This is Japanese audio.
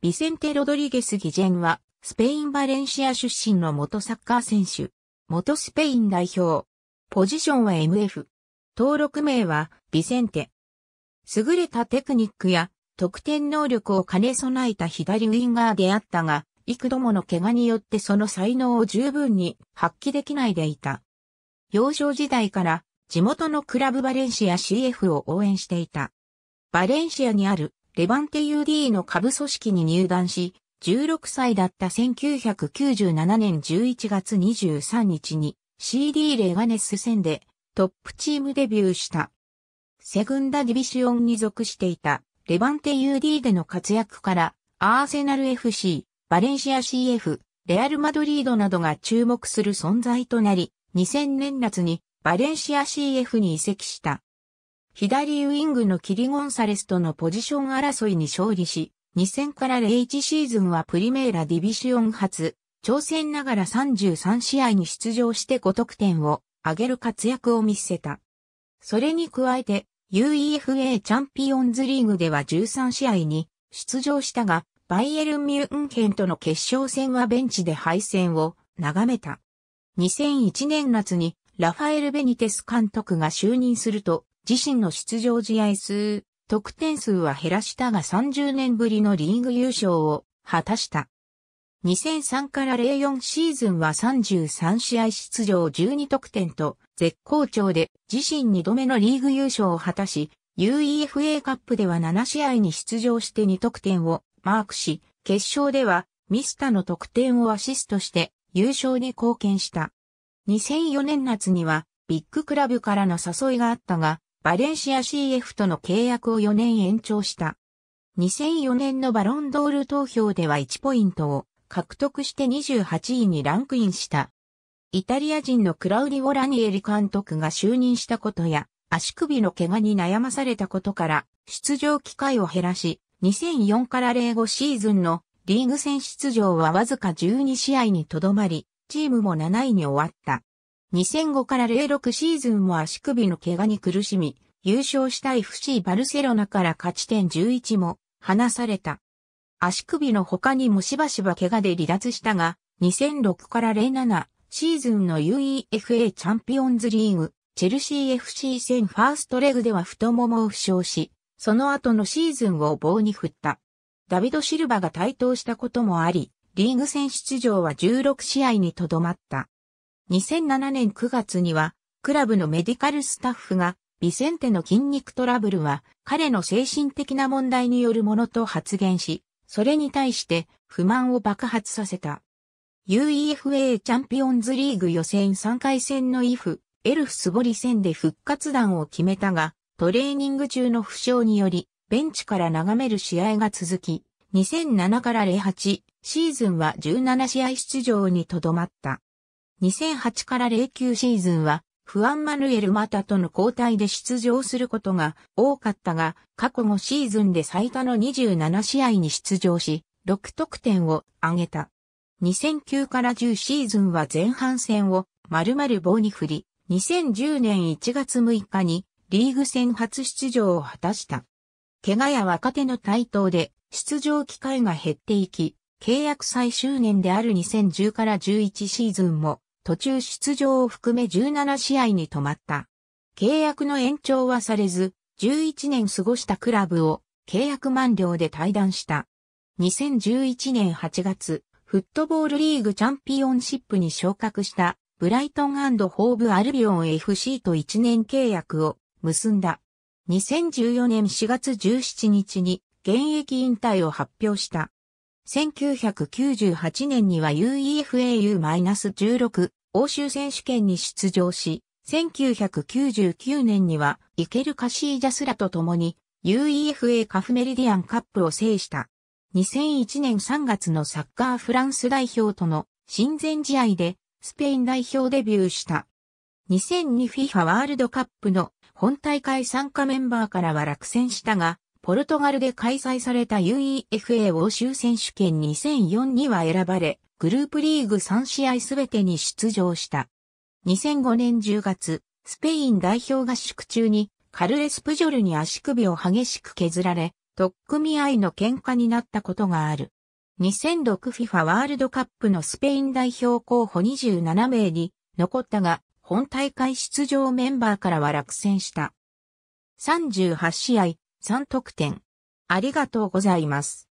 ビセンテ・ロドリゲス・ギジェンは、スペイン・バレンシア出身の元サッカー選手、元スペイン代表。ポジションは MF。登録名は、ビセンテ。優れたテクニックや、得点能力を兼ね備えた左ウィンガーであったが、幾度もの怪我によってその才能を十分に発揮できないでいた。幼少時代から地元のクラブバレンシア CF を応援していた。バレンシアにあるレバンテ UD の下部組織に入団し、16歳だった1997年11月23日に CD レガネス戦でトップチームデビューした。セグンダディビシオンに属していたレバンテ UD での活躍からアーセナル FC、バレンシア CF、レアルマドリードなどが注目する存在となり、2000年夏にバレンシア CF に移籍した。左ウイングのキリ・ゴンサレスとのポジション争いに勝利し、2000から01シーズンはプリメーラディビシオン初、挑戦ながら33試合に出場して5得点を上げる活躍を見せた。それに加えて、UEFA チャンピオンズリーグでは13試合に出場したが、バイエルン・ミュンヘンとの決勝戦はベンチで敗戦を眺めた。2001年夏にラファエル・ベニテス監督が就任すると、自身の出場試合数、得点数は減らしたが30年ぶりのリーグ優勝を果たした。2003から04シーズンは33試合出場12得点と絶好調で自身2度目のリーグ優勝を果たし、UEFA カップでは7試合に出場して2得点をマークし、決勝ではミスタの得点をアシストして優勝に貢献した。2004年夏にはビッグクラブからの誘いがあったが、バレンシア CF との契約を4年延長した。2004年のバロンドール投票では1ポイントを獲得して28位にランクインした。イタリア人のクラウディオ・ラニエリ監督が就任したことや、足首の怪我に悩まされたことから、出場機会を減らし、2004から05シーズンのリーグ戦出場はわずか12試合にとどまり、チームも7位に終わった。2005から06シーズンも足首の怪我に苦しみ、優勝した FC バルセロナから勝ち点11も離された。足首の他にもしばしば怪我で離脱したが、2006から07シーズンの UEFA チャンピオンズリーグ、チェルシー FC 戦ファーストレグでは太ももを負傷し、その後のシーズンを棒に振った。ダビド・シルバが台頭したこともあり、リーグ戦出場は16試合にとどまった。2007年9月には、クラブのメディカルスタッフが、ビセンテの筋肉トラブルは、彼の精神的な問題によるものと発言し、それに対して不満を爆発させた。UEFA チャンピオンズリーグ予選3回戦のイフ、エルフスボリ戦で復活弾を決めたが、トレーニング中の負傷により、ベンチから眺める試合が続き、2007から08シーズンは17試合出場にとどまった。2008から09シーズンは、フアン・マヌエル・マタとの交代で出場することが多かったが、過去5シーズンで最多の27試合に出場し、6得点を挙げた。2009から10シーズンは前半戦を丸々棒に振り、2010年1月6日にリーグ戦初出場を果たした。怪我や若手の台頭で出場機会が減っていき、契約最終年である2010から11シーズンも途中出場を含め17試合に止まった。契約の延長はされず、11年過ごしたクラブを契約満了で退団した。2011年8月、フットボールリーグチャンピオンシップに昇格したブライトンホーブアルビオン FC と1年契約を結んだ。2014年4月17日に現役引退を発表した。1998年には UEFA U-16 欧州選手権に出場し、1999年にはイケル・カシージャスラと共に UEFA カフメリディアンカップを制した。2001年3月のサッカーフランス代表との親善試合でスペイン代表デビューした。2002FIFA ワールドカップの本大会参加メンバーからは落選したが、ポルトガルで開催された UEFA 欧州選手権2004には選ばれ、グループリーグ3試合すべてに出場した。2005年10月、スペイン代表合宿中にカルレス・プジョルに足首を激しく削られ、とっくみ合いの喧嘩になったことがある。2006FIFA ワールドカップのスペイン代表候補27名に残ったが、本大会出場メンバーからは落選した。38試合、3得点。ありがとうございます。